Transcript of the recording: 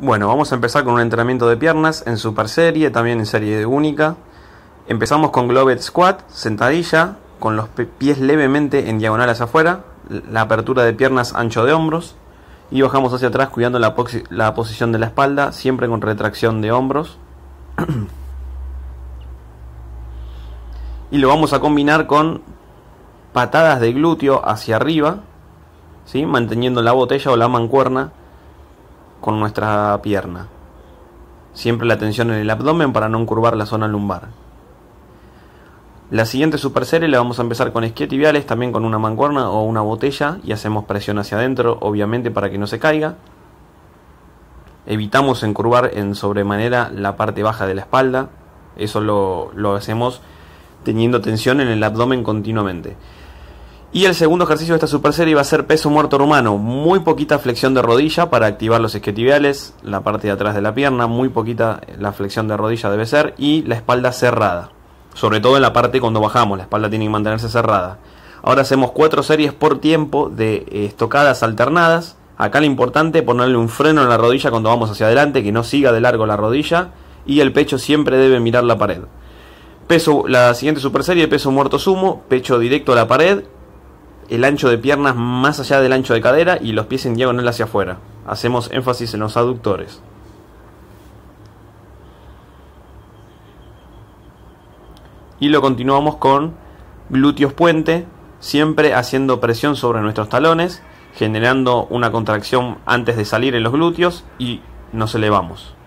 Bueno, vamos a empezar con un entrenamiento de piernas en super serie, también en serie única. Empezamos con Globet Squat, sentadilla, con los pies levemente en diagonal hacia afuera, la apertura de piernas ancho de hombros y bajamos hacia atrás cuidando la, la posición de la espalda, siempre con retracción de hombros. y lo vamos a combinar con patadas de glúteo hacia arriba, ¿sí? manteniendo la botella o la mancuerna con nuestra pierna. Siempre la tensión en el abdomen para no curvar la zona lumbar. La siguiente super serie la vamos a empezar con tibiales, también con una mancuerna o una botella y hacemos presión hacia adentro, obviamente para que no se caiga. Evitamos encurvar en sobremanera la parte baja de la espalda. Eso lo hacemos teniendo tensión en el abdomen continuamente. Y el segundo ejercicio de esta super serie va a ser peso muerto rumano. Muy poquita flexión de rodilla para activar los isquiotibiales, la parte de atrás de la pierna, muy poquita eh, la flexión de rodilla debe ser y la espalda cerrada. Sobre todo en la parte cuando bajamos, la espalda tiene que mantenerse cerrada. Ahora hacemos cuatro series por tiempo de eh, estocadas alternadas. Acá lo importante es ponerle un freno en la rodilla cuando vamos hacia adelante, que no siga de largo la rodilla y el pecho siempre debe mirar la pared. Peso, la siguiente super serie, peso muerto sumo, pecho directo a la pared el ancho de piernas más allá del ancho de cadera y los pies en diagonal hacia afuera. Hacemos énfasis en los aductores. Y lo continuamos con glúteos puente, siempre haciendo presión sobre nuestros talones, generando una contracción antes de salir en los glúteos y nos elevamos.